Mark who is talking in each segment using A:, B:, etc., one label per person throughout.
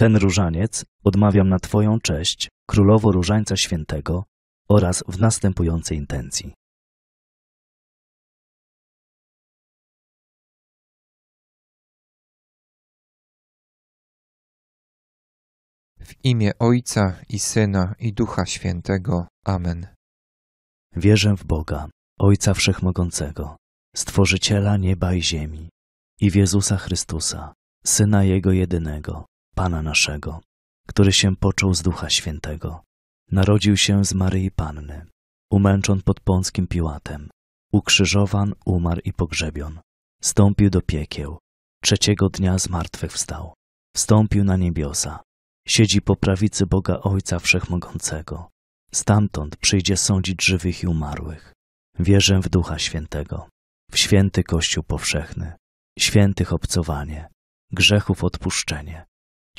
A: Ten różaniec odmawiam na Twoją cześć, Królowo Różańca Świętego oraz w następującej intencji.
B: W imię Ojca i Syna i Ducha Świętego. Amen. Wierzę w Boga, Ojca
A: Wszechmogącego, Stworzyciela nieba i ziemi i w Jezusa Chrystusa, Syna Jego jedynego, Pana naszego, który się począł z Ducha Świętego. Narodził się z Maryi Panny, umęczon pod ponskim Piłatem, ukrzyżowan, umarł i pogrzebion. Stąpił do piekieł, trzeciego dnia z martwych wstał. Wstąpił na niebiosa, siedzi po prawicy Boga Ojca Wszechmogącego. Stamtąd przyjdzie sądzić żywych i umarłych. Wierzę w Ducha Świętego, w święty Kościół powszechny, świętych obcowanie, grzechów odpuszczenie,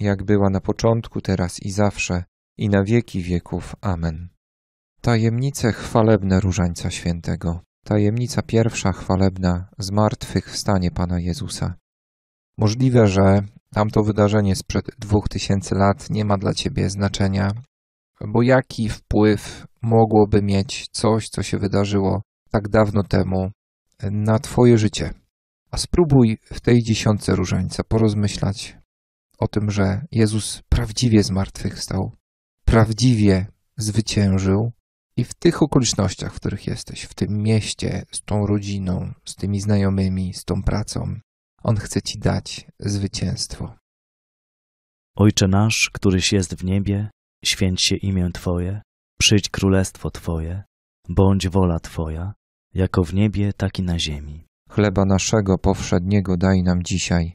B: jak była na początku, teraz i zawsze, i na wieki wieków. Amen. Tajemnice chwalebne Różańca Świętego. Tajemnica pierwsza chwalebna zmartwychwstanie Pana Jezusa. Możliwe, że tamto wydarzenie sprzed dwóch tysięcy lat nie ma dla Ciebie znaczenia, bo jaki wpływ mogłoby mieć coś, co się wydarzyło tak dawno temu na Twoje życie? A spróbuj w tej dziesiątce różańca porozmyślać o tym, że Jezus prawdziwie zmartwychwstał, prawdziwie zwyciężył i w tych okolicznościach, w których jesteś, w tym mieście, z tą rodziną, z tymi znajomymi, z tą pracą, On chce Ci dać zwycięstwo.
A: Ojcze nasz, któryś jest w niebie, święć się imię Twoje, przyjdź królestwo Twoje, bądź
B: wola Twoja, jako w niebie, tak i na ziemi. Chleba naszego powszedniego daj nam dzisiaj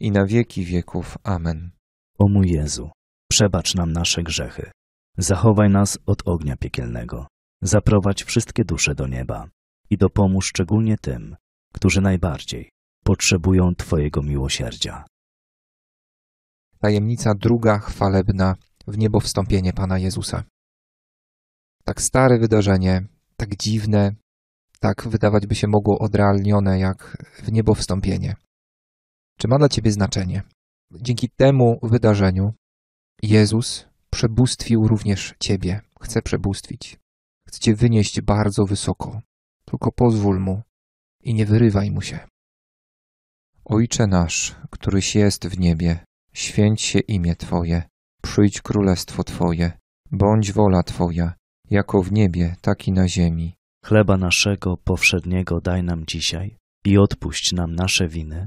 B: i na wieki wieków. Amen. O mój Jezu,
A: przebacz nam nasze grzechy, zachowaj nas od ognia piekielnego, zaprowadź wszystkie dusze do nieba i dopomóż szczególnie tym, którzy najbardziej
B: potrzebują Twojego miłosierdzia. Tajemnica druga chwalebna w niebo wstąpienie Pana Jezusa. Tak stare wydarzenie, tak dziwne, tak wydawać by się mogło odrealnione jak w niebo wstąpienie czy ma dla ciebie znaczenie. Dzięki temu wydarzeniu Jezus przebóstwił również ciebie. Chce przebóstwić. Chce cię wynieść bardzo wysoko. Tylko pozwól mu i nie wyrywaj mu się. Ojcze nasz, któryś jest w niebie, święć się imię Twoje, przyjdź królestwo Twoje, bądź wola Twoja, jako w niebie, tak i na ziemi. Chleba naszego powszedniego daj nam dzisiaj i odpuść nam nasze
A: winy,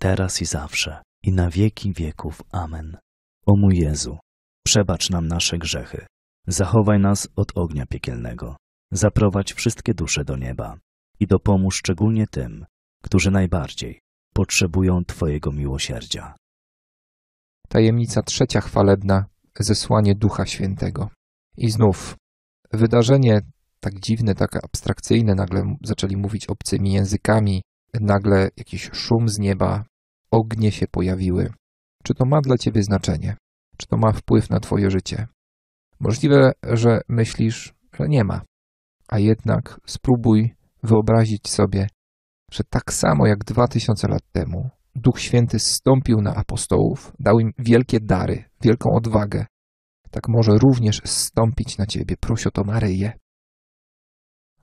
A: teraz i zawsze, i na wieki wieków. Amen. O mój Jezu, przebacz nam nasze grzechy, zachowaj nas od ognia piekielnego, zaprowadź wszystkie dusze do nieba i dopomóż szczególnie tym, którzy najbardziej
B: potrzebują Twojego miłosierdzia. Tajemnica trzecia chwalebna, zesłanie Ducha Świętego. I znów, wydarzenie tak dziwne, tak abstrakcyjne, nagle zaczęli mówić obcymi językami, nagle jakiś szum z nieba, ognie się pojawiły. Czy to ma dla ciebie znaczenie? Czy to ma wpływ na twoje życie? Możliwe, że myślisz, że nie ma, a jednak spróbuj wyobrazić sobie, że tak samo jak dwa tysiące lat temu Duch Święty zstąpił na apostołów, dał im wielkie dary, wielką odwagę, tak może również zstąpić na ciebie. Proś o to Maryję.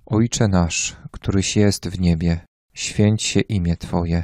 B: Ojcze nasz, któryś jest w niebie, święć się imię Twoje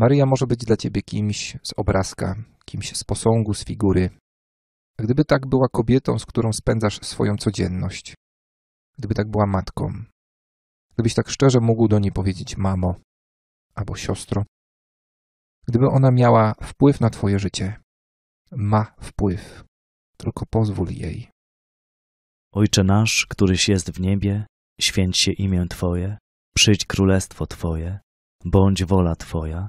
B: Maryja może być dla ciebie kimś z obrazka, kimś z posągu, z figury. A gdyby tak była kobietą, z którą spędzasz swoją codzienność, gdyby tak była matką, gdybyś tak szczerze mógł do niej powiedzieć mamo albo siostro, gdyby ona miała wpływ na twoje życie, ma wpływ, tylko pozwól jej.
A: Ojcze nasz, któryś jest w niebie, święć się imię Twoje, przyjdź królestwo Twoje, bądź wola Twoja,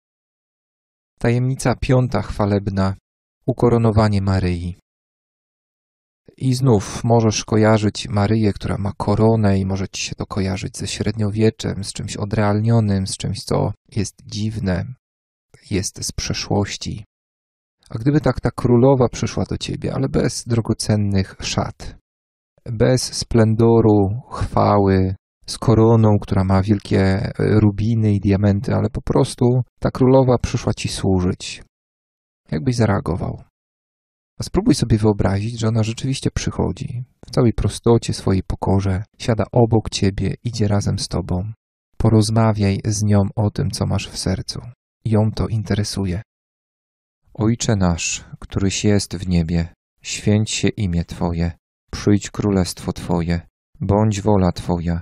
B: Tajemnica piąta chwalebna ukoronowanie Maryi. I znów możesz kojarzyć Maryję, która ma koronę, i może ci się to kojarzyć ze średniowieczem, z czymś odrealnionym, z czymś, co jest dziwne, jest z przeszłości. A gdyby tak ta królowa przyszła do ciebie, ale bez drogocennych szat, bez splendoru, chwały, z koroną, która ma wielkie e, rubiny i diamenty, ale po prostu ta królowa przyszła ci służyć. Jakbyś zareagował? A spróbuj sobie wyobrazić, że ona rzeczywiście przychodzi w całej prostocie swojej pokorze, siada obok ciebie, idzie razem z tobą. Porozmawiaj z nią o tym, co masz w sercu. Ją to interesuje. Ojcze nasz, któryś jest w niebie, święć się imię Twoje, przyjdź królestwo Twoje, bądź wola Twoja,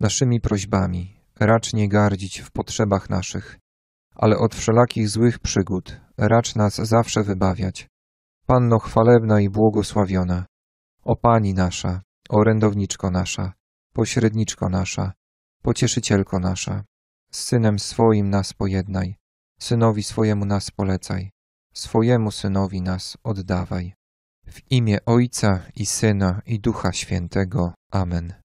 B: naszymi prośbami, racz nie gardzić w potrzebach naszych, ale od wszelakich złych przygód racz nas zawsze wybawiać. Panno chwalebna i błogosławiona, o Pani nasza, orędowniczko nasza, pośredniczko nasza, pocieszycielko nasza, z synem swoim nas pojednaj, synowi swojemu nas polecaj, swojemu synowi nas oddawaj. W imię Ojca i Syna i Ducha Świętego. Amen.